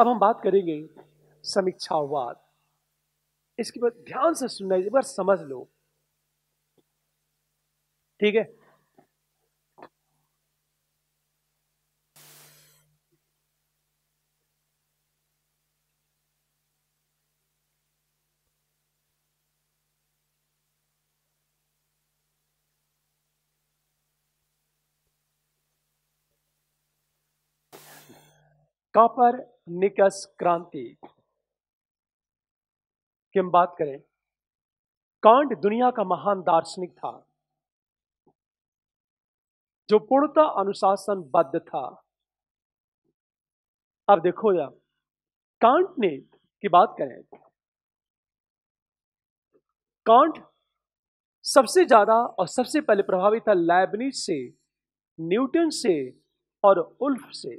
अब हम बात करेंगे समीक्षावाद इसके बाद ध्यान से सुनना एक बार समझ लो ठीक है कॉपर निकस क्रांति की हम बात करें कांड दुनिया का महान दार्शनिक था जो पूर्णता अनुशासनबद्ध था अब देखो या कांट ने की बात करें कांट सबसे ज्यादा और सबसे पहले प्रभावित था लैबनिज से न्यूटन से और उल्फ से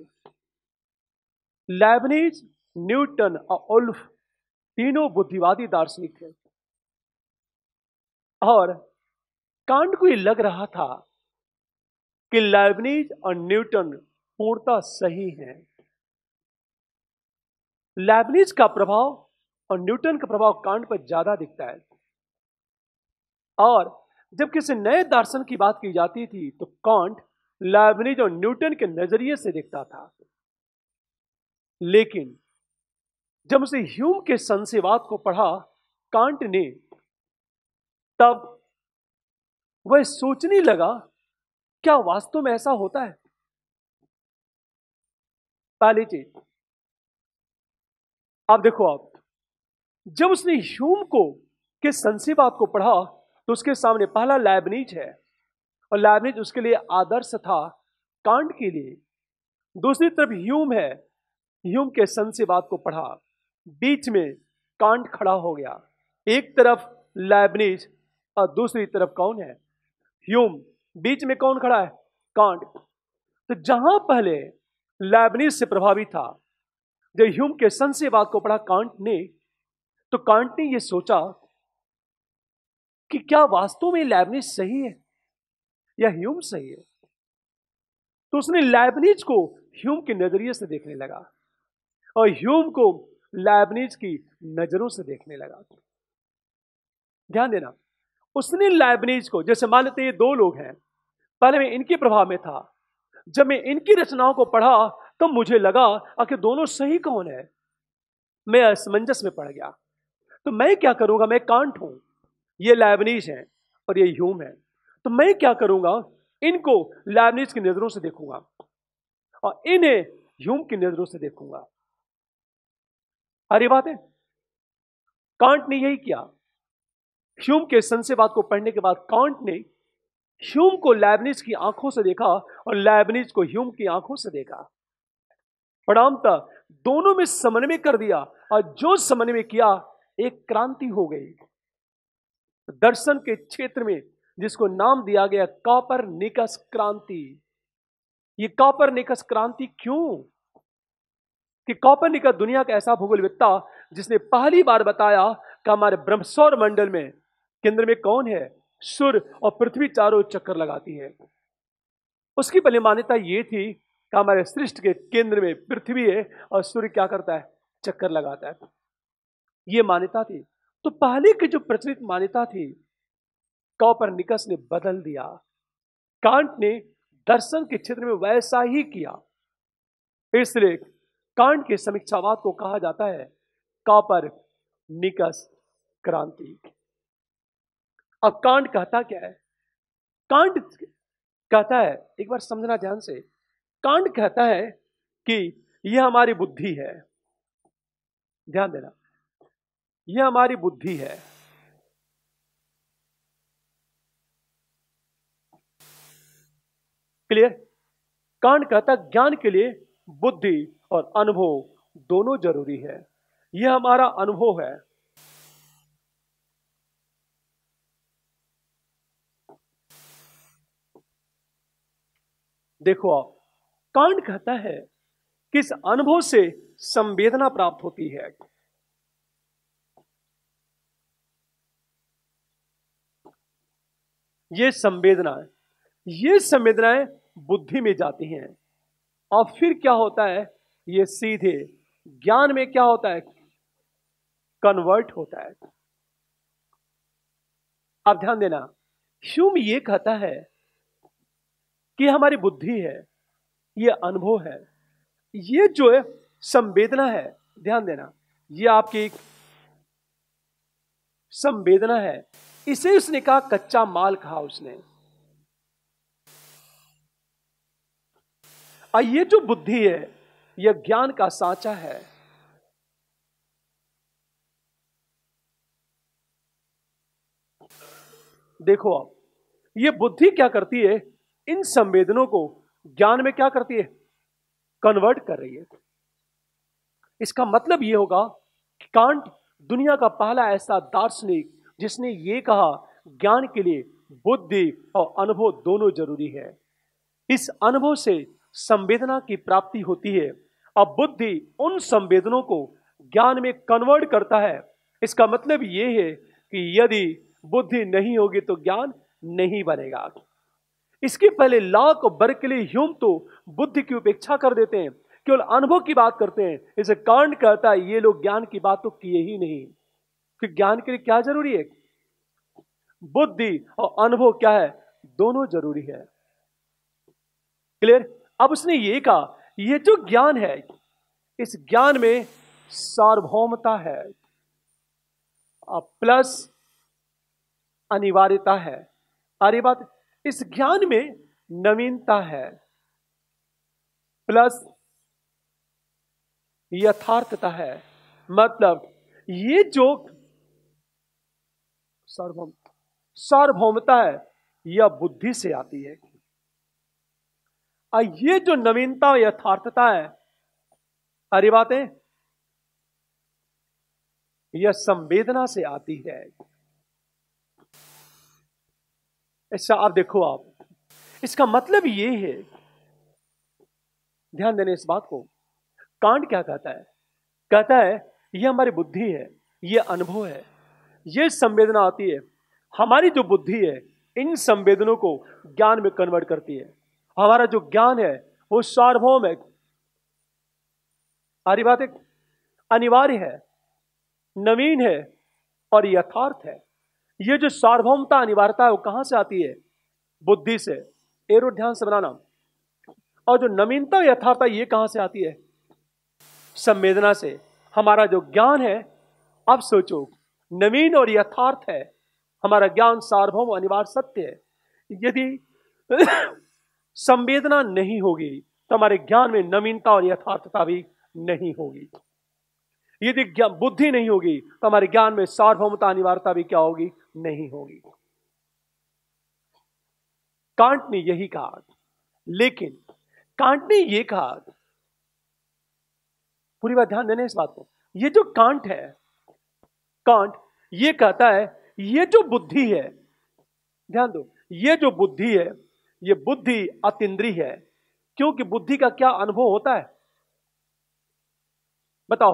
लेबनीज न्यूटन और उल्फ तीनों बुद्धिवादी दार्शनिक थे और कांड को ये लग रहा था कि लेबनीज और न्यूटन पूर्णता सही हैं लेबनीज का प्रभाव और न्यूटन का प्रभाव कांड पर ज्यादा दिखता है और जब किसी नए दार्शन की बात की जाती थी तो कांट लेबनीज और न्यूटन के नजरिए से दिखता था लेकिन जब उसे ह्यूम के संशयवाद को पढ़ा कांट ने तब वह सोचने लगा क्या वास्तव में ऐसा होता है पहली चीज आप देखो आप जब उसने ह्यूम को के संशयवाद को पढ़ा तो उसके सामने पहला लैबनीज है और लैबनीज उसके लिए आदर्श था कांड के लिए दूसरी तरफ ह्यूम है ह्यूम के बात को पढ़ा बीच में कांट खड़ा हो गया एक तरफ लैबनीज और दूसरी तरफ कौन है ह्यूम बीच में कौन खड़ा है कांट तो जहां पहले लैबनीज से प्रभावित था जब ह्यूम के सन से बात को पढ़ा कांट तो ने तो कांट ने यह सोचा कि क्या वास्तव में लैबनीज सही है या ह्यूम सही है तो उसने लैबनीज को ह्यूम के नजरिए से देखने लगा और ह्यूम को लाइबनीज की नजरों से देखने लगा ध्यान देना उसने लाइबनीज को जैसे मान लेते ये दो लोग हैं पहले मैं इनके प्रभाव में था जब मैं इनकी रचनाओं को पढ़ा तो मुझे लगा आखिर दोनों सही कौन है मैं असमंजस में पड़ गया तो मैं क्या करूंगा मैं कांट हूं ये लाइबनीज है और ये ह्यूम है तो मैं क्या करूंगा इनको लाइबनीज की नजरों से देखूंगा और इन्हें ह्यूम की नजरों से देखूंगा अरे बात है कांट ने यही किया ह्यूम के संशयवाद को पढ़ने के बाद कांट ने ह्यूम को लैबनिज की आंखों से देखा और लैबनिज को ह्यूम की आंखों से देखा परिणामता दोनों में समन्वय कर दिया और जो समन्वय किया एक क्रांति हो गई दर्शन के क्षेत्र में जिसको नाम दिया गया कापर निकस क्रांति ये कापर निकस क्रांति क्यों कि कॉपरनिक दुनिया का ऐसा भूगोलविदता जिसने पहली बार बताया कि हमारे ब्रह्मसौर मंडल में केंद्र में कौन है सूर्य और पृथ्वी चारों चक्कर लगाती है उसकी पहले मान्यता ये थी कि हमारे सृष्टि के केंद्र में पृथ्वी है और सूर्य क्या करता है चक्कर लगाता है ये मान्यता थी तो पहले की जो प्रचलित मान्यता थी निकस ने बदल दिया कांट ने दर्शन के क्षेत्र में वैसा ही किया इसलिए कांड के समीक्षावाद को कहा जाता है कापर निकस क्रांति अब कांड कहता क्या है कांड कहता है एक बार समझना ध्यान से कांड कहता है कि यह हमारी बुद्धि है ध्यान देना यह हमारी बुद्धि है क्लियर कांड कहता ज्ञान के लिए बुद्धि और अनुभव दोनों जरूरी है यह हमारा अनुभव है देखो आप कांड कहता है कि इस अनुभव से संवेदना प्राप्त होती है ये संवेदनाएं ये संवेदनाएं बुद्धि में जाती हैं और फिर क्या होता है ये सीधे ज्ञान में क्या होता है कन्वर्ट होता है आप ध्यान देना शुम ये कहता है कि हमारी बुद्धि है ये अनुभव है ये जो है संवेदना है ध्यान देना ये आपकी संवेदना है इसे उसने कहा कच्चा माल कहा उसने और ये जो बुद्धि है यह ज्ञान का सांचा है देखो आप ये बुद्धि क्या करती है इन संवेदनों को ज्ञान में क्या करती है कन्वर्ट कर रही है इसका मतलब यह होगा कि कांट दुनिया का पहला ऐसा दार्शनिक जिसने ये कहा ज्ञान के लिए बुद्धि और अनुभव दोनों जरूरी है इस अनुभव से संवेदना की प्राप्ति होती है अब बुद्धि उन संवेदनों को ज्ञान में कन्वर्ट करता है इसका मतलब यह है कि यदि बुद्धि नहीं होगी तो ज्ञान नहीं बनेगा इसके पहले लाक बर्कली ह्यूम तो बुद्धि की उपेक्षा कर देते हैं केवल अनुभव की बात करते हैं इसे कांड कहता है ये लोग ज्ञान की बात तो किए ही नहीं कि ज्ञान के लिए क्या जरूरी है बुद्धि और अनुभव क्या है दोनों जरूरी है क्लियर अब उसने ये कहा ये जो ज्ञान है इस ज्ञान में सार्वभौमता है प्लस अनिवार्यता है अरे बात इस ज्ञान में नवीनता है प्लस यथार्थता है मतलब ये जो सार्वभौम सार्वभौमता है यह बुद्धि से आती है और ये जो नवीनता यथार्थता है सारी बातें यह संवेदना से आती है ऐसा आप देखो आप इसका मतलब ये है ध्यान देने इस बात को कांड क्या कहता है कहता है यह हमारी बुद्धि है यह अनुभव है यह संवेदना आती है हमारी जो बुद्धि है इन संवेदनों को ज्ञान में कन्वर्ट करती है हमारा जो ज्ञान है वो सार्वभौम है हमारी बात एक अनिवार्य है नवीन है और यथार्थ है ये जो सार्वभौमता अनिवार्यता है वो कहां से आती है बुद्धि से एरो ध्यान से बनाना और जो नवीनता यथार्थता ये कहाँ से आती है संवेदना से हमारा जो ज्ञान है अब सोचो नवीन और यथार्थ है हमारा ज्ञान सार्वभौम अनिवार्य सत्य है यदि संवेदना नहीं होगी तो हमारे ज्ञान में नवीनता और यथार्थता भी नहीं होगी यदि बुद्धि नहीं होगी तो हमारे ज्ञान में सार्वभौमता अनिवार्यता भी क्या होगी नहीं होगी कांट ने यही कहा लेकिन कांट ने यह कहा पूरी बात ध्यान देने इस बात को यह जो कांट है कांट यह कहता है ये जो बुद्धि है ध्यान दो ये जो बुद्धि है ये बुद्धि अतिद्री है क्योंकि बुद्धि का क्या अनुभव होता है बताओ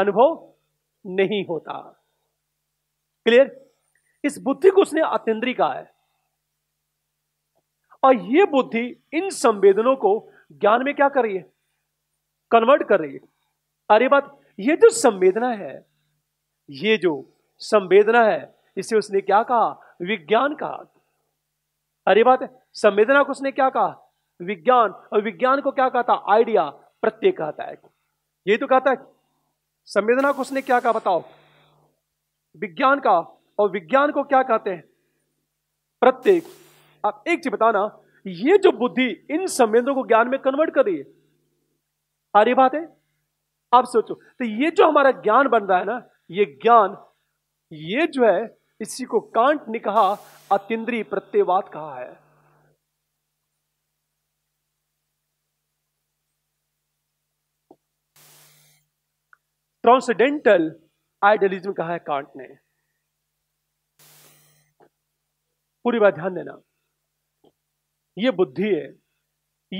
अनुभव नहीं होता क्लियर इस बुद्धि को उसने अतिद्री कहा है और ये बुद्धि इन संवेदनों को ज्ञान में क्या कर रही है कन्वर्ट कर रही है अरे बात ये जो संवेदना है ये जो संवेदना है इसे उसने क्या कहा विज्ञान कहा अरे बात संवेदना को उसने क्या कहा विज्ञान और विज्ञान को क्या कहा था आइडिया प्रत्यय कहता है ये तो कहता है संवेदना को उसने क्या कहा बताओ विज्ञान का और विज्ञान को क्या कहते हैं प्रत्येक आप एक चीज बताना ये जो बुद्धि इन संवेदनों को ज्ञान में कन्वर्ट कर रही है आ रही बात है आप सोचो तो ये जो हमारा ज्ञान बन रहा है ना ये ज्ञान ये जो है इसी को कांट ने कहा अतिद्री प्रत्ययवाद कहा है ट्रांसडेंटल आइडियलिज्म कहा है कांट ने पूरी बात ध्यान देना यह बुद्धि है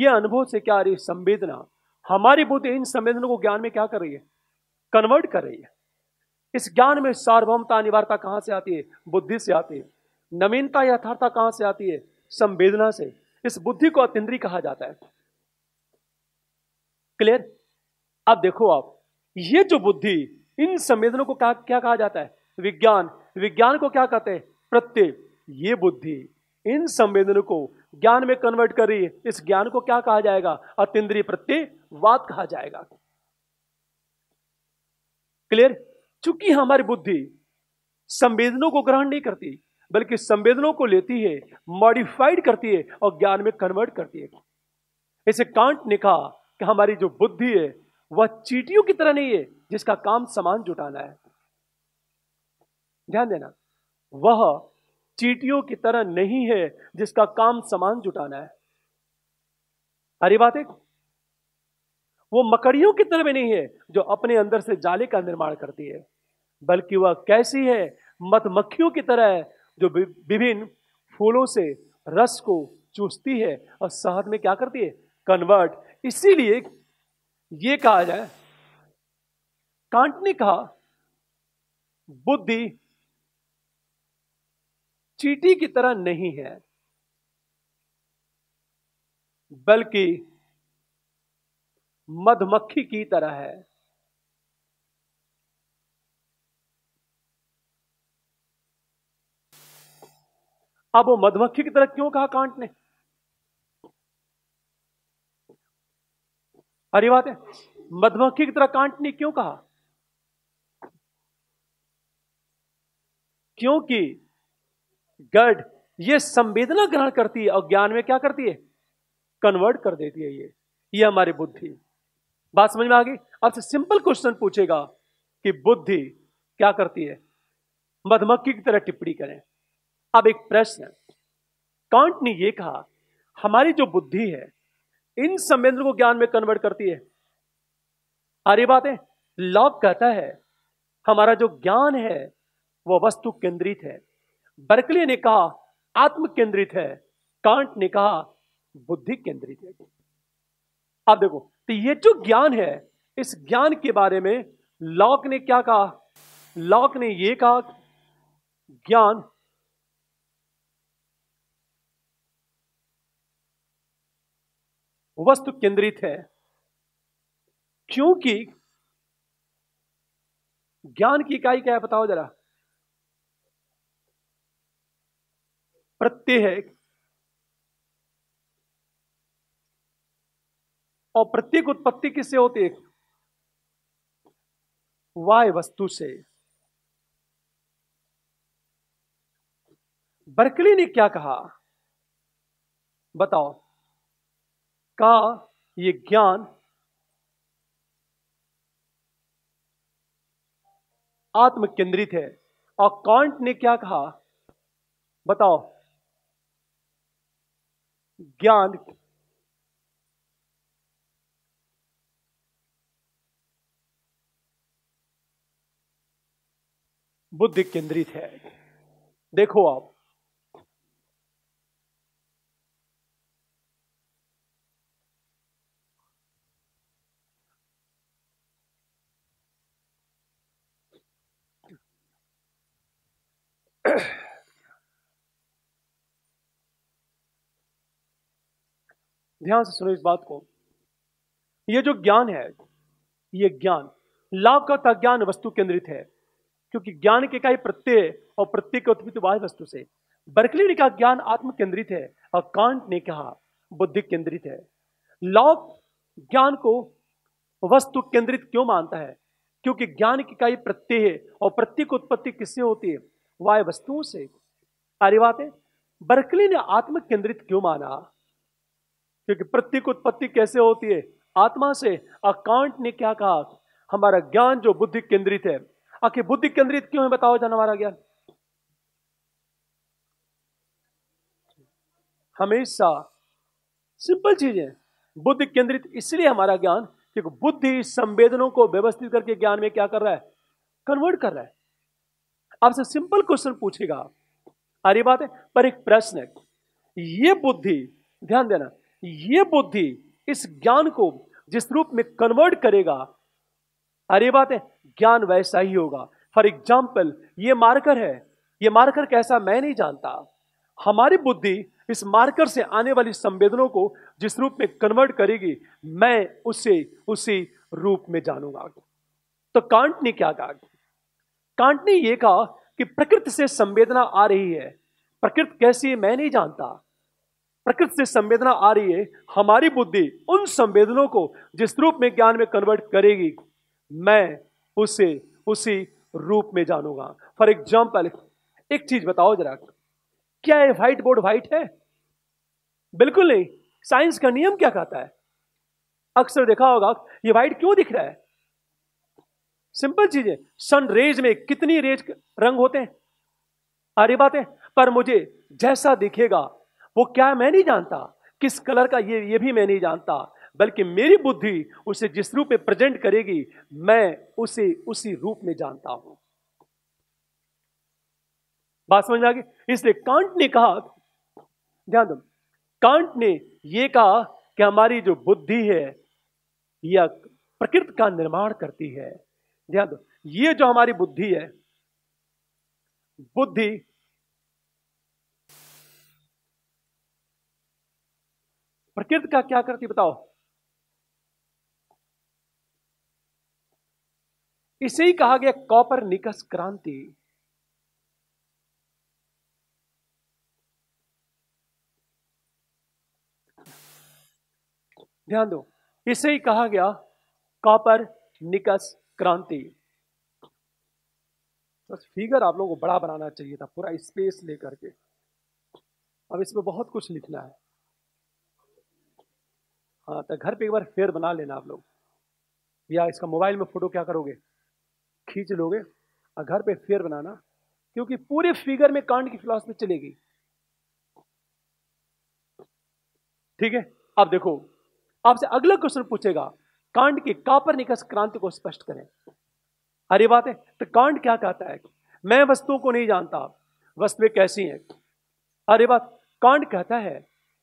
यह अनुभव से क्या आ रही है संवेदना हमारी बुद्धि इन संवेदनों को ज्ञान में क्या कर रही है कन्वर्ट कर रही है इस ज्ञान में सार्वभौमता अनिवार्यता कहाँ से आती है बुद्धि से आती है नवीनता यथार्थता कहाँ से आती है संवेदना से इस बुद्धि को अतिद्री कहा जाता है क्लियर अब देखो आप ये जो बुद्धि इन संवेदनों को क्या क्या कहा जाता है विज्ञान विज्ञान को क्या कहते हैं प्रत्यय ये बुद्धि इन संवेदनों को ज्ञान में कन्वर्ट कर रही है इस ज्ञान को क्या कहा जाएगा अतिद्रीय प्रत्यय वाद कहा जाएगा क्लियर चूंकि हमारी बुद्धि संवेदनों को ग्रहण नहीं करती बल्कि संवेदनों को लेती है मॉडिफाइड करती है और ज्ञान में कन्वर्ट करती है ऐसे कांट ने कहा कि हमारी जो बुद्धि है वह चीटियों की तरह नहीं है जिसका काम सामान जुटाना है ध्यान देना वह चीटियों की तरह नहीं है जिसका काम सामान जुटाना है अरे बात है वो मकड़ियों की तरह नहीं है जो अपने अंदर से जाले का निर्माण करती है बल्कि वह कैसी है मत मक्खियों की तरह है जो विभिन्न फूलों से रस को चूसती है और शहद में क्या करती है कन्वर्ट इसीलिए ये कहा जाए कांट ने कहा बुद्धि चीटी की तरह नहीं है बल्कि मधुमक्खी की तरह है अब वो मधुमक्खी की तरह क्यों कहा कांट ने अरे बात है मधुमक्खी की तरह कांट ने क्यों कहा क्योंकि गढ़ ये संवेदना ग्रहण करती है और ज्ञान में क्या करती है कन्वर्ट कर देती है ये ये हमारी बुद्धि बात समझ में आ गई आपसे सिंपल क्वेश्चन पूछेगा कि बुद्धि क्या करती है मधुमक्खी की तरह टिप्पणी करें अब एक प्रश्न कांट ने यह कहा हमारी जो बुद्धि है इन संवेंद्र को ज्ञान में कन्वर्ट करती है अरे बातें लॉक कहता है हमारा जो ज्ञान है वह वस्तु केंद्रित है बर्कली ने कहा आत्म केंद्रित है कांट ने कहा बुद्धि केंद्रित है आप देखो तो ये जो ज्ञान है इस ज्ञान के बारे में लॉक ने क्या कहा लॉक ने ये कहा ज्ञान वस्तु केंद्रित है क्योंकि ज्ञान की इकाई क्या है बताओ जरा प्रत्यय है और प्रत्येक उत्पत्ति किससे होती है वाय वस्तु से बर्कली ने क्या कहा बताओ का ये ज्ञान आत्म केंद्रित है और कांट ने क्या कहा बताओ ज्ञान बुद्धि केंद्रित है देखो आप ध्यान से सुनो इस बात को ये जो ज्ञान है ये ज्ञान लाभ का ज्ञान वस्तु केंद्रित है क्योंकि ज्ञान के का प्रत्यय और प्रत्यय के उत्पित बाह्य वस्तु से बर्कली ने कहा ज्ञान आत्म केंद्रित है और कांट ने कहा बुद्धि केंद्रित है लॉक ज्ञान को वस्तु केंद्रित क्यों मानता है क्योंकि ज्ञान की इकाई प्रत्यय है और प्रत्येक उत्पत्ति किससे होती है वाय वस्तुओं से सारी बात है बर्कली ने आत्म केंद्रित क्यों माना क्योंकि प्रत्येक उत्पत्ति कैसे होती है आत्मा से अकांट ने क्या कहा हमारा ज्ञान जो बुद्धि केंद्रित है आखिर बुद्धि केंद्रित क्यों है बताओ हमारा ज्ञान हमेशा सिंपल चीज है बुद्धि केंद्रित इसलिए हमारा ज्ञान क्योंकि बुद्धि संवेदनों को व्यवस्थित करके ज्ञान में क्या कर रहा है कन्वर्ट कर रहा है आपसे सिंपल क्वेश्चन पूछेगा आ रही बात है पर एक प्रश्न है ये बुद्धि ध्यान देना ये बुद्धि इस ज्ञान को जिस रूप में कन्वर्ट करेगा अरे बात है ज्ञान वैसा ही होगा फॉर एग्जाम्पल ये मार्कर है ये मार्कर कैसा मैं नहीं जानता हमारी बुद्धि इस मार्कर से आने वाली संवेदनों को जिस रूप में कन्वर्ट करेगी मैं उसे उसी रूप में जानूंगा तो कांट ने क्या कहा कांट ने यह कहा कि प्रकृति से संवेदना आ रही है प्रकृति कैसी है मैं नहीं जानता प्रकृति से संवेदना आ रही है हमारी बुद्धि उन संवेदनों को जिस रूप में ज्ञान में कन्वर्ट करेगी मैं उसे उसी रूप में जानूंगा फॉर एग्जाम्पल एक चीज बताओ जरा क्या ये व्हाइट बोर्ड व्हाइट है बिल्कुल नहीं साइंस का नियम क्या कहता है अक्सर देखा होगा ये व्हाइट क्यों दिख रहा है सिंपल चीज है सन रेज में कितनी रेज रंग होते हैं अरे बातें पर मुझे जैसा दिखेगा वो क्या मैं नहीं जानता किस कलर का ये ये भी मैं नहीं जानता बल्कि मेरी बुद्धि उसे जिस रूप में प्रेजेंट करेगी मैं उसे उसी रूप में जानता हूं बात समझ आ गई इसलिए कांट ने कहा ध्यान दो कांट ने यह कहा कि हमारी जो बुद्धि है यह प्रकृति का निर्माण करती है ध्यान दो ये जो हमारी बुद्धि है बुद्धि प्रकृति का क्या करती बताओ इसे ही कहा गया कॉपर निकस क्रांति ध्यान दो इसे ही कहा गया कॉपर निकस क्रांति बस फिगर आप लोगों को बड़ा बनाना चाहिए था पूरा स्पेस लेकर के अब इसमें बहुत कुछ लिखना है हाँ तो घर पे एक बार फेयर बना लेना आप लोग या इसका मोबाइल में फोटो क्या करोगे खींच लोगे और घर पे फेयर बनाना क्योंकि पूरे फिगर में कांड की फिलोसफी चलेगी ठीक है अब देखो आपसे अगला क्वेश्चन पूछेगा कांड की कापर निकस क्रांति को स्पष्ट करें अरे बात है तो कांड क्या कहता है मैं वस्तुओं को नहीं जानता वस्तुएं कैसी हैं अरे बात कांड कहता है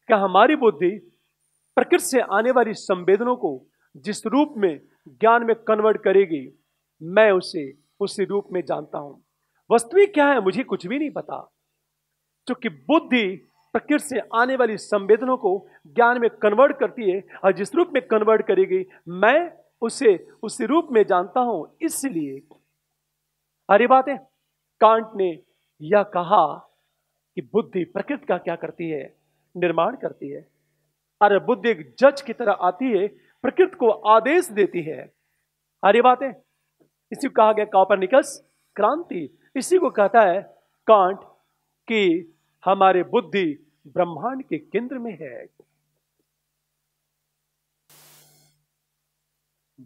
कि हमारी बुद्धि प्रकृति से आने वाली संवेदनों को जिस रूप में ज्ञान में कन्वर्ट करेगी मैं उसे उस रूप में जानता हूं वस्तविक क्या है मुझे कुछ भी नहीं पता क्योंकि बुद्धि प्रकृति से आने वाली संवेदनों को ज्ञान में कन्वर्ट करती है और जिस रूप में कन्वर्ट करेगी मैं उसे उस रूप में जानता हूं इसलिए अरे बात है कांट ने यह कहा कि बुद्धि प्रकृति का क्या करती है निर्माण करती है अरे बुद्धि एक जज की तरह आती है प्रकृति को आदेश देती है अरे बात है इसी को कहा गया निकल्स क्रांति इसी को कहता है कांट कि हमारे बुद्धि ब्रह्मांड के केंद्र में है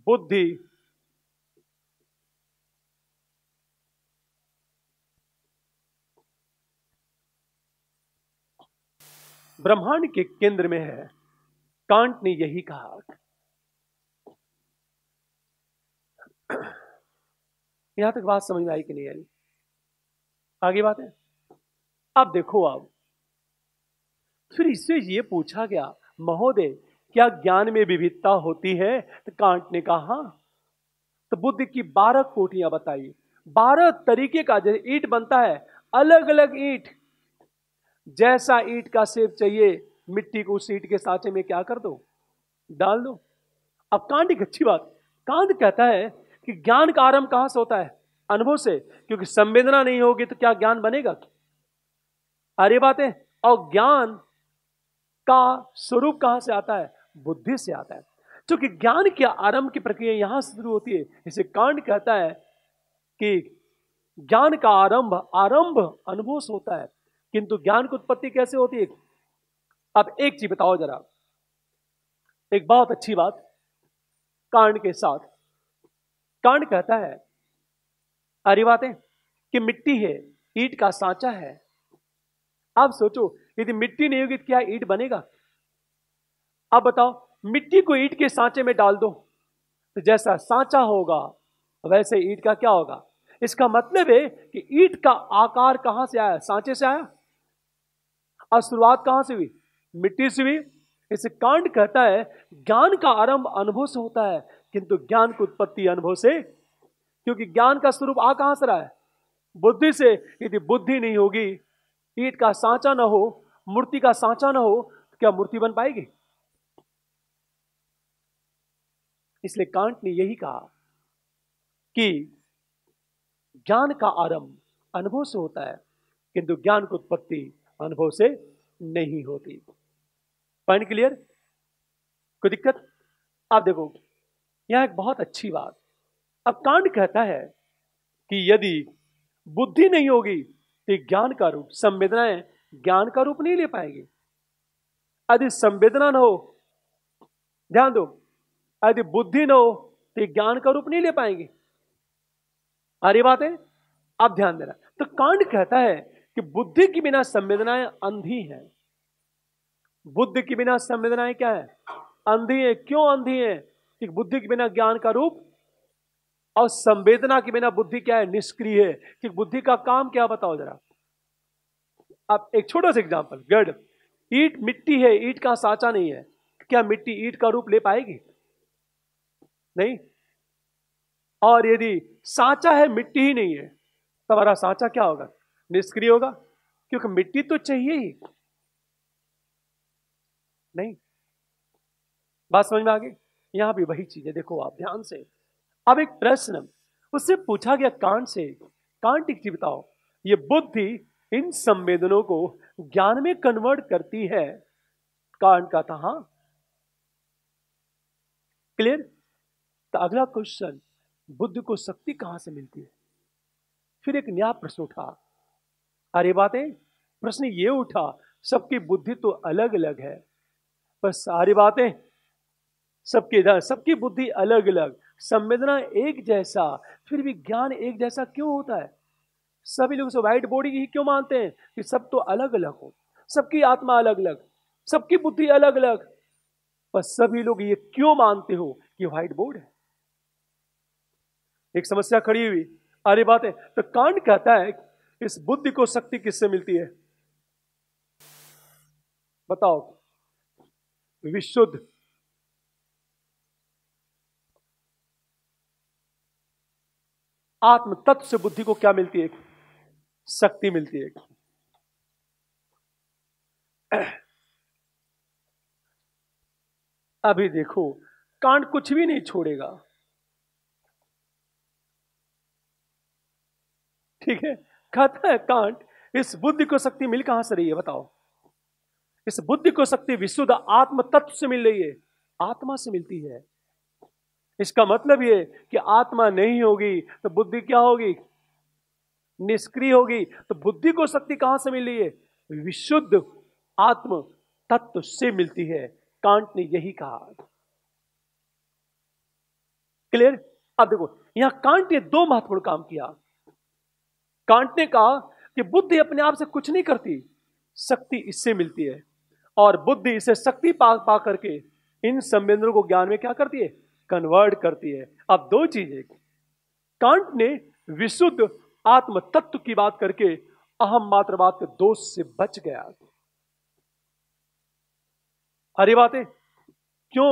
बुद्धि ब्रह्मांड के केंद्र में है कांट ने यही कहा यहां तक बात समझ में आई कि नहीं आई आगे बात है अब देखो आप फिर इससे ये पूछा गया महोदय क्या ज्ञान में विविधता होती है तो कांट ने कहा तो बुद्ध की बारह कोटियां बताई बारह तरीके का जैसे ईट बनता है अलग अलग ईट जैसा ईट का सेब चाहिए मिट्टी को उस ईट के साचे में क्या कर दो डाल दो अब कांड एक अच्छी बात कांड कहता है कि ज्ञान का आरंभ कहां से होता है अनुभव से क्योंकि संवेदना नहीं होगी तो क्या ज्ञान बनेगा अरे बातें और ज्ञान का स्वरूप कहां से आता है बुद्धि से आता है क्योंकि ज्ञान के आरंभ की प्रक्रिया यहां से शुरू होती है इसे कांड कहता है कि ज्ञान का आरंभ आरंभ अनुभव से होता है किंतु ज्ञान की उत्पत्ति कैसे होती है अब एक चीज बताओ जरा एक बहुत अच्छी बात कांड के साथ कांड कहता है अरिवाते कि मिट्टी है ईट का सांचा है आप सोचो यदि मिट्टी नहीं होगी तो क्या ईट बनेगा अब बताओ मिट्टी को ईट के सांचे में डाल दो तो जैसा सांचा होगा वैसे ईट का क्या होगा इसका मतलब है कि ईट का आकार कहां से आया सांचे से आया और शुरुआत कहां से हुई मिट्टी से हुई इसे कांड कहता है ज्ञान का आरंभ अनुभव से होता है किंतु ज्ञान की उत्पत्ति अनुभव से क्योंकि ज्ञान का स्वरूप आ कहां से रहा है बुद्धि से यदि बुद्धि नहीं होगी ईट का सांचा ना हो मूर्ति का सांचा ना हो तो क्या मूर्ति बन पाएगी इसलिए कांट ने यही कहा कि ज्ञान का आरंभ अनुभव से होता है किंतु ज्ञान की उत्पत्ति अनुभव से नहीं होती पॉइंट क्लियर कोई दिक्कत आप देखो यह एक बहुत अच्छी बात अब कांड कहता है कि यदि बुद्धि नहीं होगी तो ज्ञान का रूप संवेदनाएं ज्ञान का रूप नहीं ले पाएगी यदि संवेदना न हो ध्यान दो यदि बुद्धि न हो तो ज्ञान का रूप नहीं ले पाएंगे अरे बात है आप ध्यान देना तो कांड कहता है कि बुद्धि के बिना संवेदनाएं अंधी हैं बुद्धि के बिना संवेदनाएं क्या है अंधी है क्यों अंधी है कि बुद्धि के बिना ज्ञान का रूप और संवेदना के बिना बुद्धि क्या है निष्क्रिय है कि बुद्धि का काम क्या बताओ जरा आप एक छोटा सा एग्जाम्पल गढ़ ईट मिट्टी है ईट का साचा नहीं है क्या मिट्टी ईट का रूप ले पाएगी नहीं और यदि साचा है मिट्टी ही नहीं है तो हमारा साचा क्या होगा निष्क्रिय होगा क्योंकि मिट्टी तो चाहिए ही नहीं बात समझ में आ गई यहां भी वही चीजें देखो आप ध्यान से अब एक प्रश्न उससे पूछा गया कांट से कांट एक चीज बताओ ये बुद्धि इन संवेदनों को ज्ञान में कन्वर्ट करती है कांट का था हाँ क्लियर तो अगला क्वेश्चन बुद्ध को शक्ति कहां से मिलती है फिर एक नया प्रश्न उठा अरे बातें प्रश्न ये उठा सबकी बुद्धि तो अलग अलग है पर सारी बातें सबके सबकी बुद्धि अलग अलग संवेदना एक जैसा फिर भी ज्ञान एक जैसा क्यों होता है सभी लोग व्हाइट बॉडी ही क्यों मानते हैं कि सब तो अलग अलग हो सबकी आत्मा अलग अलग सबकी बुद्धि अलग अलग पर सभी लोग ये क्यों मानते हो कि व्हाइट बोर्ड है एक समस्या खड़ी हुई अरे बात है तो कांड कहता है इस बुद्धि को शक्ति किससे मिलती है बताओ विशुद्ध आत्म तत्व से बुद्धि को क्या मिलती है शक्ति मिलती है अभी देखो कांड कुछ भी नहीं छोड़ेगा ठीक है कहता है कांड इस बुद्धि को शक्ति मिल कहां से रही है बताओ इस बुद्धि को शक्ति विशुद्ध आत्म तत्व से मिल रही है आत्मा से मिलती है इसका मतलब ये कि आत्मा नहीं होगी तो बुद्धि क्या होगी निष्क्रिय होगी तो बुद्धि को शक्ति कहां से मिली है विशुद्ध आत्म तत्व से मिलती है कांट ने यही कहा क्लियर अब देखो यहां कांट ने दो महत्वपूर्ण काम किया कांट ने कहा कि बुद्धि अपने आप से कुछ नहीं करती शक्ति इससे मिलती है और बुद्धि इसे शक्ति पा पा करके इन संवेदनों को ज्ञान में क्या करती है कन्वर्ट करती है अब दो चीजें कांट ने विशुद्ध आत्म तत्व की बात करके अहम मात्रवाद के दोष से बच गया हरी बातें क्यों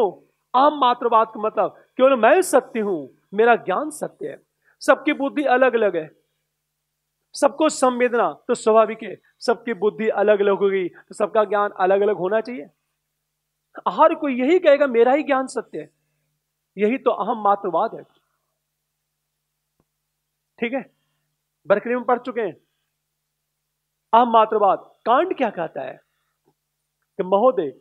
अहम मात्रवाद का मतलब केवल मैं सत्य हूं मेरा ज्ञान सत्य है सबकी बुद्धि अलग अलग है सबको संवेदना तो स्वाभाविक है सबकी बुद्धि अलग अलग होगी तो सबका ज्ञान अलग अलग होना चाहिए हर कोई यही कहेगा मेरा ही ज्ञान सत्य है यही तो अहम मातृवाद है ठीक है बरकरी में पढ़ चुके हैं अहम मातृवाद कांड क्या कहता है कि महोदय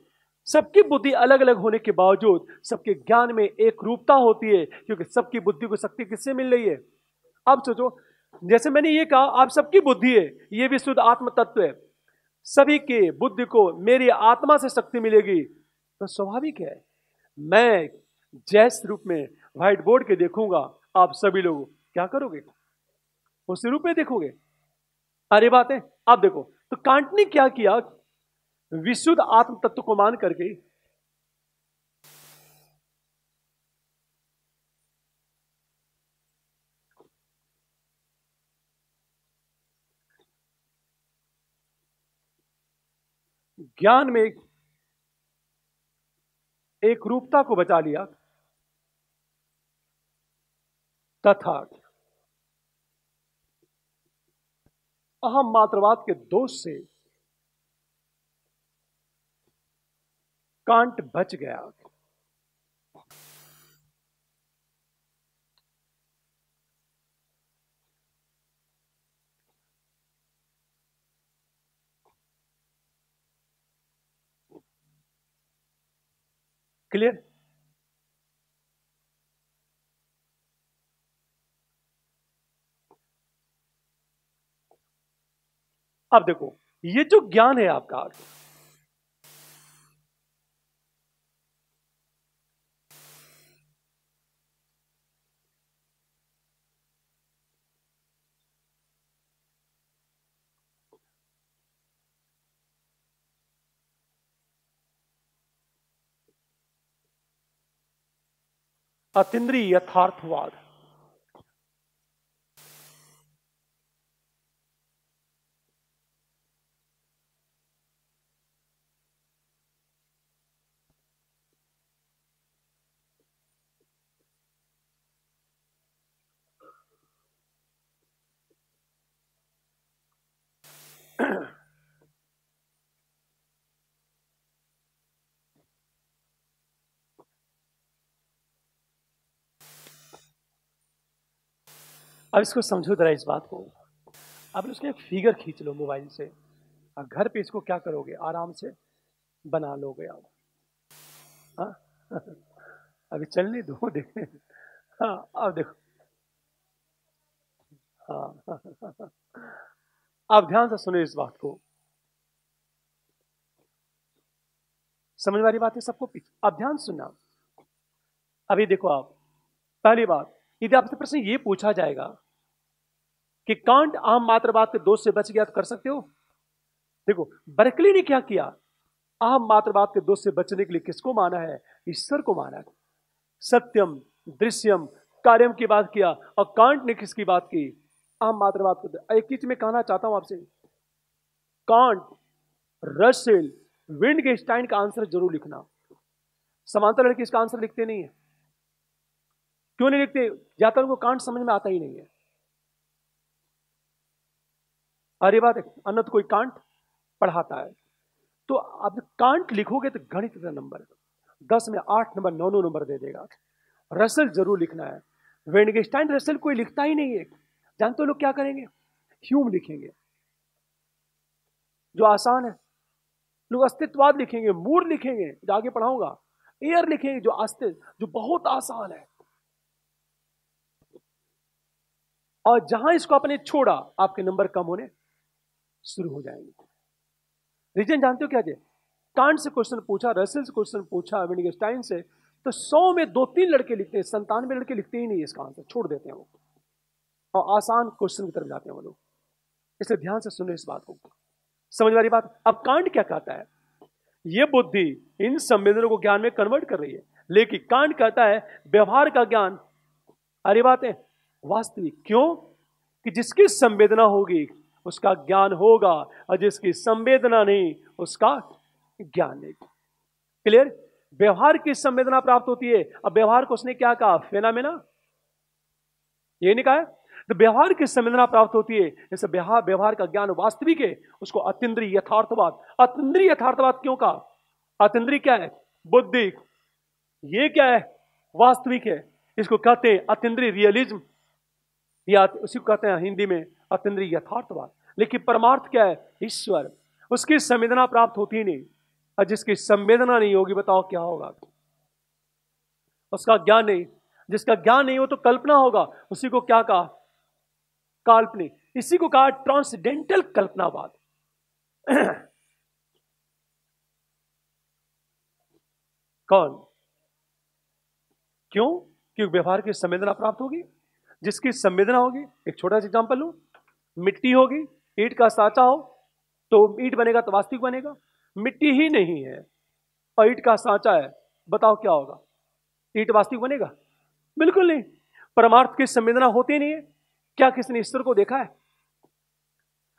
सबकी बुद्धि अलग अलग होने के बावजूद सबके ज्ञान में एक रूपता होती है क्योंकि सबकी बुद्धि को शक्ति किससे मिल रही है आप सोचो जैसे मैंने ये कहा आप सबकी बुद्धि है ये भी शुद्ध आत्म तत्व है सभी के बुद्धि को मेरी आत्मा से शक्ति मिलेगी तो स्वाभाविक है मैं जैस रूप में व्हाइट बोर्ड के देखूंगा आप सभी लोग क्या करोगे उस रूप में देखोगे अरे बात है आप देखो तो कांट ने क्या किया विशुद्ध आत्म तत्व को मान करके ज्ञान में एक रूपता को बचा लिया तथा अहम मात्रवाद के दोष से कांट बच गया क्लियर अब देखो ये जो ज्ञान है आपका आगे अतिद्री यथार्थवाद अब इसको समझो जरा इस बात को अब उसके फिगर खींच लो मोबाइल से और घर पे इसको क्या करोगे आराम से बना लोगे आप हाँ? अभी चलने दो देखें हाँ अब देखो हाँ आप ध्यान से सुनो इस बात को समझ वाली बात है सबको अब ध्यान सुनना अभी देखो आप पहली बात यदि आपसे प्रश्न ये पूछा जाएगा कि कांट आम बात के दोष से बच गया तो कर सकते हो देखो बर्कली ने क्या किया आम बात के दोष से बचने के लिए किसको माना है ईश्वर को माना है सत्यम दृश्यम कार्यम की बात किया और कांट ने किसकी बात की आम मातृवाद को एक चीज में कहना चाहता हूं आपसे कांट रसेल विंडगेस्टाइन का आंसर जरूर लिखना समांतर लड़के इसका आंसर लिखते नहीं है क्यों नहीं लिखते ज्यादातर उनको कांट समझ में आता ही नहीं है अरे बात अनंत कोई कांट पढ़ाता है तो अब कांट लिखोगे तो गणित का नंबर दस में आठ नंबर नौ नौ नंबर दे देगा रसल जरूर लिखना है वेंडगेस्टाइन रसल कोई लिखता ही नहीं है जानते लोग क्या करेंगे ह्यूम लिखेंगे जो आसान है लोग अस्तित्ववाद लिखेंगे मूर लिखेंगे जो आगे पढ़ाऊंगा एयर लिखेंगे जो अस्तित्व जो बहुत आसान है और जहां इसको आपने छोड़ा आपके नंबर कम होने शुरू हो जाएंगे रीजन जानते हो क्या जे कांट से क्वेश्चन पूछा रसल से क्वेश्चन पूछा विनिगस्टाइन से तो सौ में दो तीन लड़के लिखते हैं संतानवे लड़के लिखते ही नहीं इसका आंसर छोड़ देते हैं वो और आसान क्वेश्चन की तरफ जाते हैं वो लोग इसलिए ध्यान से सुनो इस बात को समझ वाली बात अब कांड क्या कहता है ये बुद्धि इन संवेदनों को ज्ञान में कन्वर्ट कर रही है लेकिन कांड कहता है व्यवहार का ज्ञान अरे बात है वास्तविक क्यों कि जिसकी संवेदना होगी उसका ज्ञान होगा और जिसकी संवेदना नहीं उसका ज्ञान नहीं क्लियर व्यवहार की संवेदना प्राप्त होती है अब व्यवहार को उसने क्या कहा मेना ये नहीं कहा तो व्यवहार की संवेदना प्राप्त होती है जैसे व्यवहार व्यवहार का ज्ञान वास्तविक है उसको अतिद्री यथार्थवाद अतिद्री यथार्थवाद क्यों कहा अतिद्री क्या है बुद्धि ये क्या है वास्तविक है इसको कहते हैं अतिद्री रियलिज्म या उसी को कहते हैं हिंदी में अतिद्री यथार्थवाद लेकिन परमार्थ क्या है ईश्वर उसकी संवेदना प्राप्त होती नहीं और जिसकी संवेदना नहीं होगी बताओ क्या होगा उसका ज्ञान नहीं जिसका ज्ञान नहीं हो तो कल्पना होगा उसी को क्या कहा काल्पनिक इसी को कहा ट्रांसडेंटल कल्पनावाद कौन क्यों क्योंकि व्यवहार की संवेदना प्राप्त होगी जिसकी संवेदना होगी एक छोटा सा एग्जाम्पल लू मिट्टी होगी ईट का साचा हो तो ईट बनेगा तो वास्तविक बनेगा मिट्टी ही नहीं है और ईट का साचा है बताओ क्या होगा ईट वास्तविक बनेगा बिल्कुल नहीं परमार्थ की संवेदना होती नहीं है क्या किसने ईश्वर को देखा है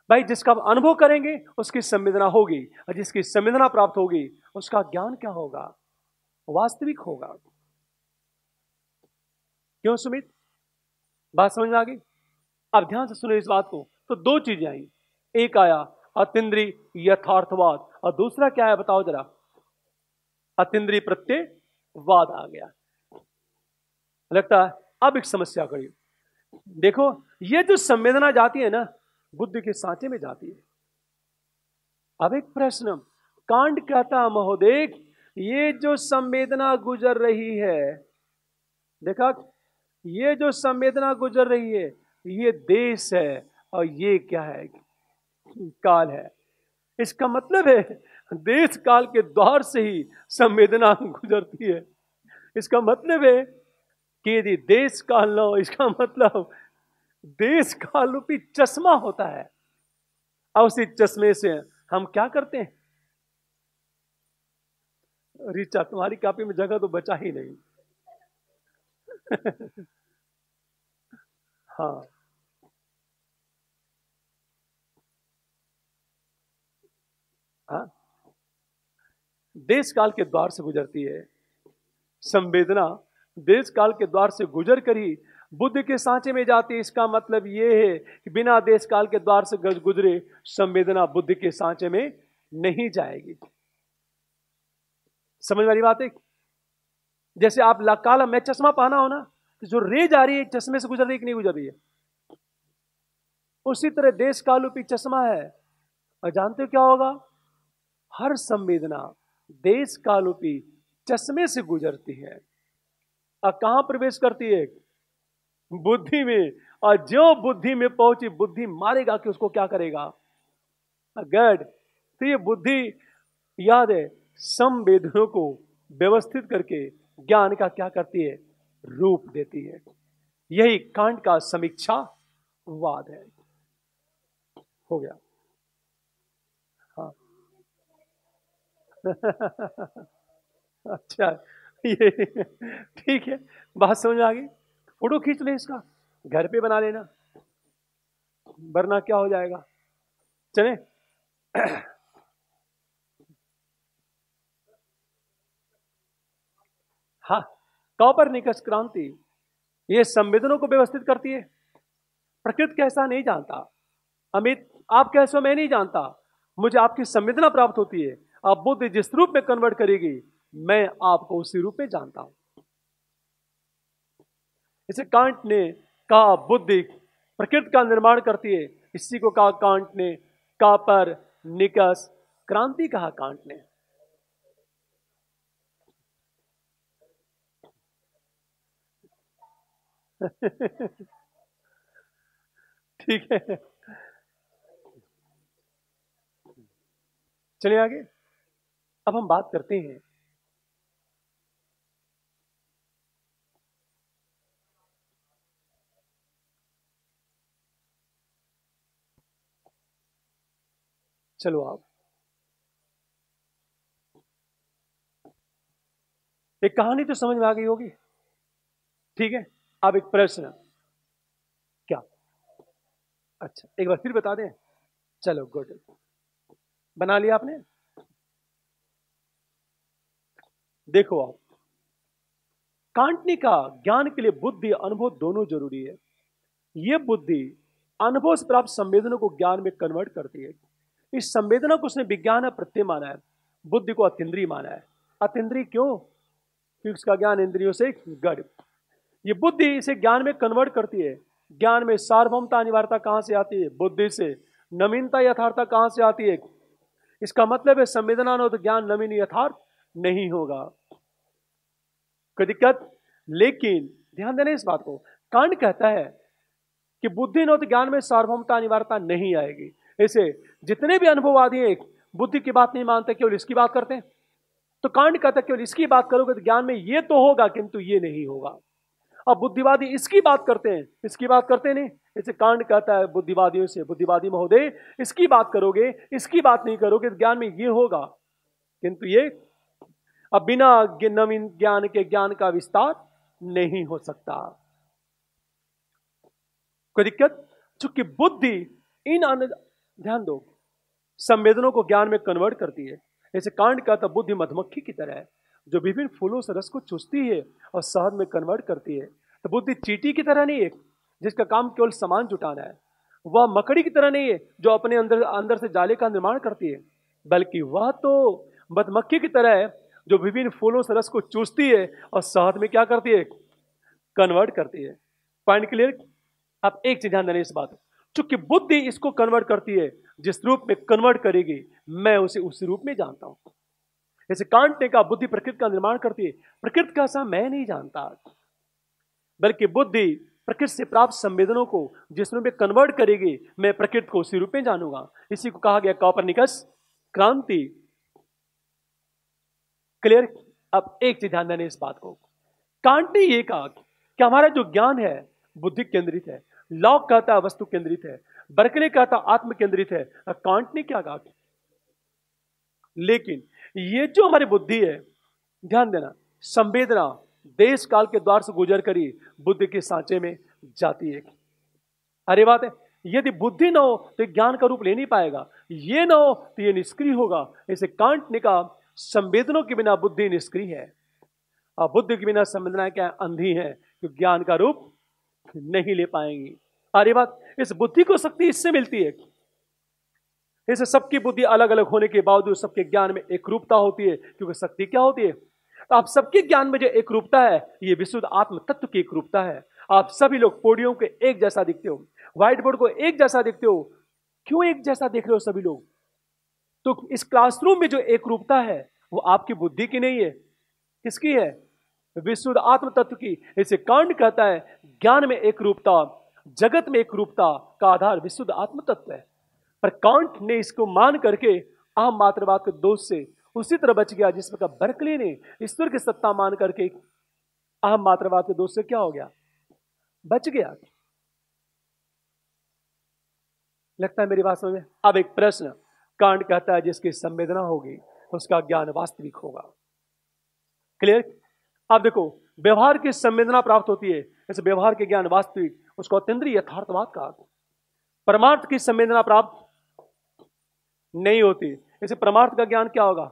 भाई जिसका अनुभव करेंगे उसकी संवेदना होगी और जिसकी संवेदना प्राप्त होगी उसका ज्ञान क्या होगा वास्तविक होगा क्यों सुमित बात समझ में आ गई आप ध्यान से सुनो इस बात को तो दो चीजें आई एक आया अतिद्री यथार्थवाद और दूसरा क्या है बताओ जरा अतिद्री प्रत्यय वाद आ गया लगता है अब एक समस्या खड़ी देखो ये जो संवेदना जाती है ना बुद्ध के सांचे में जाती है अब एक प्रश्न कांड कहता महोदय ये जो संवेदना गुजर रही है देखा ये जो संवेदना गुजर रही है ये देश है और ये क्या है काल है इसका मतलब है देश काल के दौर से ही संवेदना गुजरती है इसका मतलब है कि यदि देश काल लो हो इसका मतलब देश काल रूपी चश्मा होता है और उसी चश्मे से हम क्या करते हैं रिचा तुम्हारी कापी में जगह तो बचा ही नहीं हाँ हा? देश काल के द्वार से गुजरती है संवेदना देश काल के द्वार से गुजर कर ही बुद्ध के सांचे में जाती है इसका मतलब ये है कि बिना देश काल के द्वार से गुजरे संवेदना बुद्ध के सांचे में नहीं जाएगी समझ वाली बात है जैसे आप काला मैं चश्मा पहना हो ना तो जो रे जा रही है चश्मे से गुजर रही है कि नहीं गुजर रही है उसी तरह देश कालूपी चश्मा है और जानते हो क्या होगा हर संवेदना देश कालोपी चश्मे से गुजरती है और कहां प्रवेश करती है बुद्धि में और जो बुद्धि में पहुंची बुद्धि मारेगा कि उसको क्या करेगा गड तो ये बुद्धि याद है संवेदनों को व्यवस्थित करके ज्ञान का क्या करती है रूप देती है यही कांड का समीक्षा वाद है हो गया अच्छा ये ठीक है बात समझ आ गई फोटो खींच ले इसका घर पे बना लेना वरना क्या हो जाएगा चले हाँ कॉपर निकस क्रांति ये संवेदनों को व्यवस्थित करती है प्रकृति कैसा नहीं जानता अमित आप कैसे मैं नहीं जानता मुझे आपकी संवेदना प्राप्त होती है आप बुद्धि जिस रूप में कन्वर्ट करेगी मैं आपको उसी रूप में जानता हूं इसे कांट ने कहा बुद्धि प्रकृति का निर्माण करती है इसी को कहा कांट ने कापर निकस क्रांति कहा कांट ने ठीक है चलिए आगे अब हम बात करते हैं चलो आप एक कहानी तो समझ में आ गई होगी ठीक है अब एक प्रश्न क्या अच्छा एक बार फिर बता दें चलो गुड बना लिया आपने देखो आप कांट ने कहा ज्ञान के लिए बुद्धि अनुभव दोनों जरूरी है यह बुद्धि अनुभव से प्राप्त संवेदना को ज्ञान में कन्वर्ट करती है इस संवेदना को उसने विज्ञान प्रत्यय माना है बुद्धि को अतिद्री माना है अतिद्री क्यों क्योंकि उसका ज्ञान इंद्रियों से गढ़ ये बुद्धि इसे ज्ञान में कन्वर्ट करती है ज्ञान में सार्वभौमता अनिवार्यता कहाँ से आती है बुद्धि से नवीनता यथार्थता कहाँ से आती है इसका मतलब है संवेदना न तो ज्ञान नवीन यथार्थ नहीं होगा कोई दिक्कत लेकिन ध्यान देना इस बात को कांड कहता है कि बुद्धि नौत ज्ञान में सार्वभौमता अनिवार्यता नहीं आएगी ऐसे जितने भी अनुभववादी एक बुद्धि की बात नहीं मानते केवल इसकी बात करते हैं तो कांड कहता केवल इसकी बात करोगे तो ज्ञान में ये तो होगा किंतु ये नहीं होगा अब बुद्धिवादी इसकी बात करते हैं इसकी बात करते नहीं ऐसे कांड कहता है बुद्धिवादियों से बुद्धिवादी महोदय इसकी बात करोगे इसकी बात नहीं करोगे तो ज्ञान में ये होगा किंतु ये अब बिना नवीन ज्ञान के ज्ञान का विस्तार नहीं हो सकता कोई दिक्कत चूंकि बुद्धि इन ध्यान दो संवेदनों को ज्ञान में कन्वर्ट करती है जैसे कांड का तो बुद्धि मधुमक्खी की तरह है जो विभिन्न फूलों से रस को चूसती है और शहद में कन्वर्ट करती है तो बुद्धि चीटी की तरह नहीं है जिसका काम केवल सामान जुटाना है वह मकड़ी की तरह नहीं है जो अपने अंदर अंदर से जाले का निर्माण करती है बल्कि वह तो मधुमक्खी की तरह है जो विभिन्न फूलों से रस को चूसती है और साथ में क्या करती है कन्वर्ट करती है पॉइंट क्लियर आप एक चीज ध्यान देने इस बात चूंकि बुद्धि इसको कन्वर्ट करती है जिस रूप में कन्वर्ट करेगी मैं उसे उसी रूप में जानता हूं जैसे कांट ने कहा बुद्धि प्रकृति का निर्माण करती है प्रकृति का सा मैं नहीं जानता बल्कि बुद्धि प्रकृति से प्राप्त संवेदनों को जिस रूप में कन्वर्ट करेगी मैं प्रकृति को उसी रूप में जानूंगा इसी को कहा गया कॉपर क्रांति क्लियर अब एक चीज ध्यान देने इस बात को कांट ने ये कहा कि हमारा जो ज्ञान है बुद्धि केंद्रित है लॉक कहता है वस्तु केंद्रित है बर्कले कहता आत्म केंद्रित है कांट ने क्या कहा लेकिन ये जो हमारी बुद्धि है ध्यान देना संवेदना देश काल के द्वार से गुजर कर ही बुद्धि के सांचे में जाती है अरे बात है यदि बुद्धि ना हो तो ज्ञान का रूप ले नहीं पाएगा ये ना हो तो ये निष्क्रिय होगा इसे कांट ने कहा संवेदनों के बिना बुद्धि निष्क्रिय है और बुद्धि के बिना संवेदना क्या अंधी है जो ज्ञान का रूप नहीं ले पाएंगी अरे बात इस बुद्धि को शक्ति इससे मिलती है इससे सबकी बुद्धि अलग अलग होने के बावजूद सबके ज्ञान में एक रूपता होती है क्योंकि शक्ति क्या होती है तो आप सबके ज्ञान में जो एक रूपता है ये विशुद्ध आत्म तत्व की एक रूपता है आप सभी लोग पोडियो के एक जैसा दिखते हो व्हाइट बोर्ड को एक जैसा दिखते हो क्यों एक जैसा देख रहे हो सभी लोग तो इस क्लासरूम में जो एक रूपता है वो आपकी बुद्धि की नहीं है किसकी है विशुद्ध आत्म तत्व की इसे कांड कहता है ज्ञान में एक रूपता जगत में एक रूपता का आधार विशुद्ध आत्म तत्व है पर कांट ने इसको मान करके आम मात्रवाद के दोष से उसी तरह बच गया जिस प्रकार बर्कली ने ईश्वर की सत्ता मान करके अहम मातृवाद के दोष से क्या हो गया बच गया लगता है मेरी बात समझ में अब एक प्रश्न कांड कहता है जिसकी संवेदना होगी तो उसका ज्ञान वास्तविक होगा क्लियर अब देखो व्यवहार की संवेदना प्राप्त होती है जैसे व्यवहार के ज्ञान वास्तविक उसको अत्यंद्रीय यथार्थवाद कहा परमार्थ की संवेदना प्राप्त नहीं होती ऐसे परमार्थ का ज्ञान क्या होगा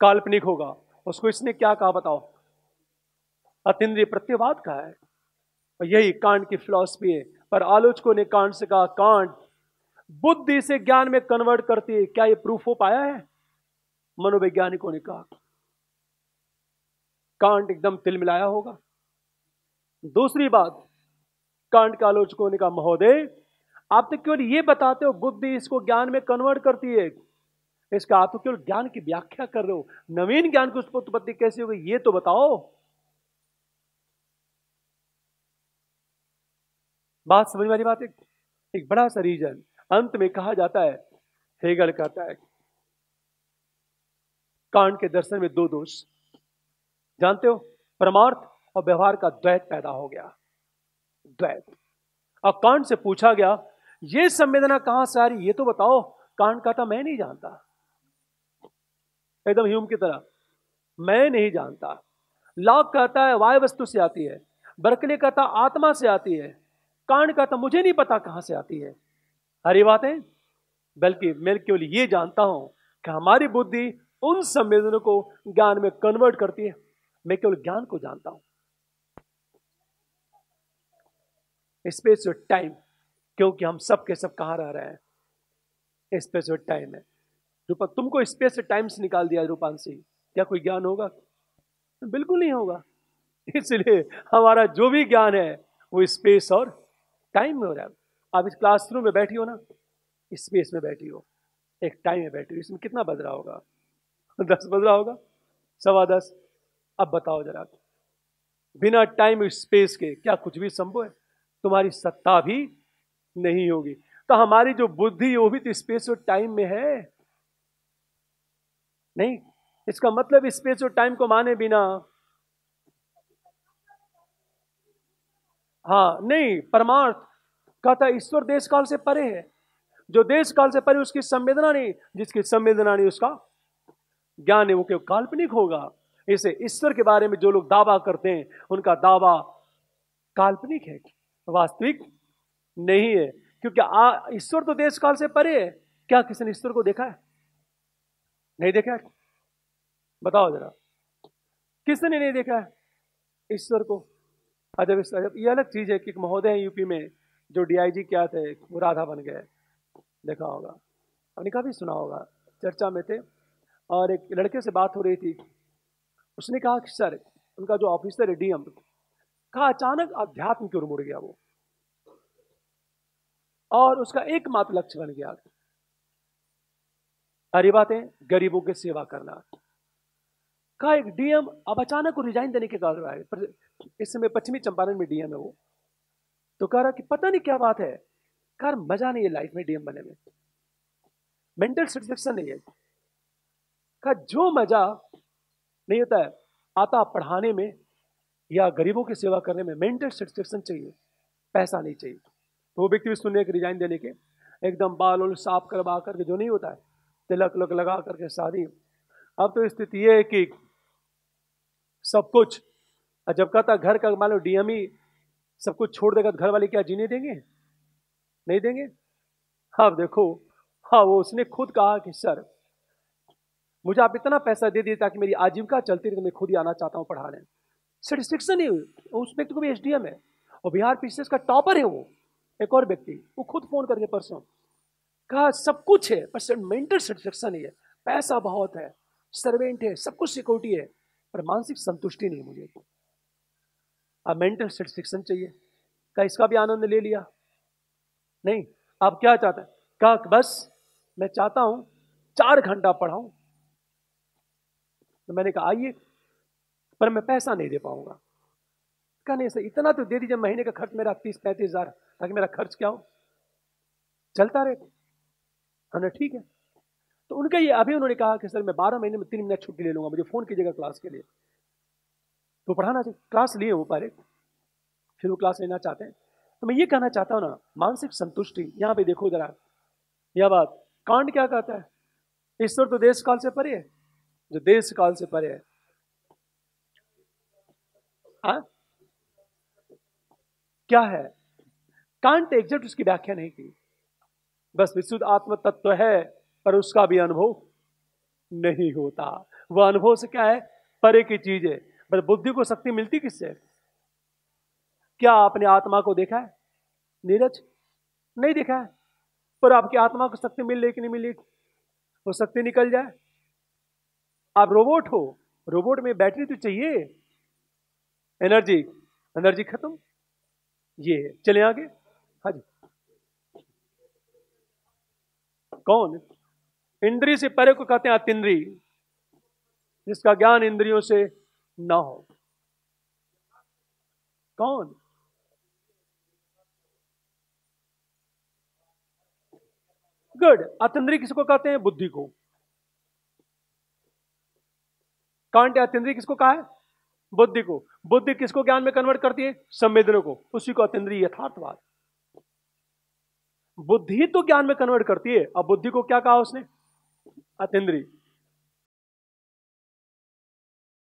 काल्पनिक होगा उसको इसने क्या कहा बताओ अतिद्रीय प्रत्यवाद कहा है यही कांड की फिलॉसफी है पर आलोचकों ने कांड से कहा कांड बुद्धि से ज्ञान में कन्वर्ट करती है क्या ये प्रूफ हो पाया है मनोवैज्ञानिकों ने कहा कांट एकदम तिल मिलाया होगा दूसरी बात कांट के आलोचकों ने कहा महोदय आप तो केवल ये बताते हो बुद्धि इसको ज्ञान में कन्वर्ट करती है इसका आप तो केवल ज्ञान की व्याख्या कर रहे हो नवीन ज्ञान की उत्पत्ति कैसे होगी ये तो बताओ बात समझ वाली बात एक, एक बड़ा सा रीजन अंत में कहा जाता है हेगल कहता है कांड के दर्शन में दो दोष जानते हो परमार्थ और व्यवहार का द्वैत पैदा हो गया द्वैत और कांड से पूछा गया यह संवेदना कहां से आ रही ये तो बताओ कांड कहता तो मैं नहीं जानता एकदम ह्यूम की तरह मैं नहीं जानता लॉक कहता है वाय वस्तु से आती है बर्कले कहता आत्मा से आती है कांड कहता मुझे नहीं पता कहां से आती है हरी बात है बल्कि मैं केवल ये जानता हूं कि हमारी बुद्धि उन संवेदनों को ज्ञान में कन्वर्ट करती है मैं केवल ज्ञान को जानता हूं स्पेस और टाइम क्योंकि हम सब के सब कहा रह रहे हैं स्पेस और टाइम है रूपा तुमको स्पेस और टाइम से निकाल दिया रूपान से क्या कोई ज्ञान होगा बिल्कुल नहीं होगा इसलिए हमारा जो भी ज्ञान है वो स्पेस और टाइम में हो रहा है आप इस क्लासरूम में बैठी हो ना स्पेस में बैठी हो एक टाइम में बैठी हो इसमें कितना बज रहा होगा दस बज रहा होगा सवा दस अब बताओ जरा बिना टाइम स्पेस के क्या कुछ भी संभव है तुम्हारी सत्ता भी नहीं होगी तो हमारी जो बुद्धि वो भी तो स्पेस और टाइम में है नहीं इसका मतलब स्पेस और टाइम को माने बिना हाँ नहीं परमार्थ कहता ईश्वर देश काल से परे है जो देश काल से परे उसकी संवेदना नहीं जिसकी संवेदना नहीं उसका ज्ञान है वो केवल काल्पनिक होगा इसे ईश्वर के बारे में जो लोग दावा करते हैं उनका दावा काल्पनिक है वास्तविक नहीं है क्योंकि ईश्वर तो देश काल से परे है क्या किसी ने ईश्वर को देखा है नहीं देखा है बताओ जरा किसने नहीं देखा है ईश्वर को अजब अच्छा, अजब अच्छा, ये अलग चीज है कि महोदय है यूपी में जो डीआईजी क्या थे वो राधा बन गए देखा होगा आपने काफ़ी सुना होगा चर्चा में थे और एक लड़के से बात हो रही थी उसने कहा कि सर उनका जो ऑफिसर है डीएम कहा अचानक अध्यात्म की ओर मुड़ गया वो और उसका एकमात्र लक्ष्य बन गया अरे बातें गरीबों की सेवा करना कहा एक डीएम अब अचानक को रिजाइन देने के कारण इस समय पश्चिमी चंपारण में डीएम है वो तो कह रहा कि पता नहीं क्या बात है कर मजा नहीं है लाइफ में डीएम बने में मेंटल सेटिस्फेक्शन नहीं है का जो मजा नहीं होता है आता पढ़ाने में या गरीबों की सेवा करने में मेंटल सेटिस्फेक्शन चाहिए पैसा नहीं चाहिए तो वो व्यक्ति भी सुनने के रिजाइन देने के एकदम बाल उल साफ करवा करके जो नहीं होता है तिलक लक लगा करके शादी अब तो स्थिति ये है कि सब कुछ जब कहता घर का मान लो डीएम ही सब कुछ छोड़ देगा तो घर वाले क्या जीने देंगे नहीं देंगे हाँ देखो हाँ वो उसने खुद कहा कि सर मुझे आप इतना पैसा दे दिए ताकि मेरी आजीविका चलती रहे तो मैं खुद ही आना चाहता हूँ पढ़ाने सेटिस्फेक्शन ही उस व्यक्ति को भी एस है और बिहार पीसीएस का टॉपर है वो एक और व्यक्ति वो खुद फोन करके परसों कहा सब कुछ है पर मेंटल सेटिस्फेक्शन ही है पैसा बहुत है सर्वेंट है सब कुछ सिक्योरिटी है पर मानसिक संतुष्टि नहीं मुझे अब मेंटल सेटिस्फेक्शन चाहिए क्या इसका भी आनंद ले लिया नहीं आप क्या चाहते हैं क्या बस मैं चाहता हूं चार घंटा पढ़ाऊं तो मैंने कहा आइए पर मैं पैसा नहीं दे पाऊंगा क्या नहीं सर इतना तो दे दीजिए महीने का खर्च मेरा तीस पैंतीस हजार ताकि मेरा खर्च क्या हो चलता रहे हमने ठीक है तो उनके ये अभी उन्होंने कहा कि सर मैं बारह महीने में तीन महीना छुट्टी ले लूंगा मुझे फ़ोन कीजिएगा क्लास के लिए तो पढ़ाना चाहिए क्लास लिए वो पहले फिर वो क्लास लेना चाहते हैं तो मैं ये कहना चाहता हूँ ना मानसिक संतुष्टि यहाँ पे देखो जरा यह बात कांड क्या कहता है ईश्वर तो देश काल से परे है जो देश काल से परे है आ? हाँ? क्या है कांट तो एग्जैक्ट उसकी व्याख्या नहीं की बस विशुद्ध आत्म तत्व है पर उसका भी अनुभव नहीं होता वह अनुभव से क्या है परे की चीज है बट मतलब बुद्धि को शक्ति मिलती किससे क्या आपने आत्मा को देखा है नीरज नहीं देखा है पर आपकी आत्मा को शक्ति मिल रही कि नहीं मिली वो शक्ति निकल जाए आप रोबोट हो रोबोट में बैटरी तो चाहिए एनर्जी एनर्जी खत्म ये चले आगे हाँ जी कौन इंद्री से परे को कहते हैं अतिद्री जिसका ज्ञान इंद्रियों से ना हो कौन गुड अतंद्री किसको कहते हैं बुद्धि को कांट अतंद्री किसको कहा है बुद्धि को बुद्धि किसको ज्ञान में कन्वर्ट करती है संवेदनों को उसी को अतंद्री यथार्थवाद बुद्धि तो ज्ञान में कन्वर्ट करती है अब बुद्धि को क्या कहा उसने अतेंद्री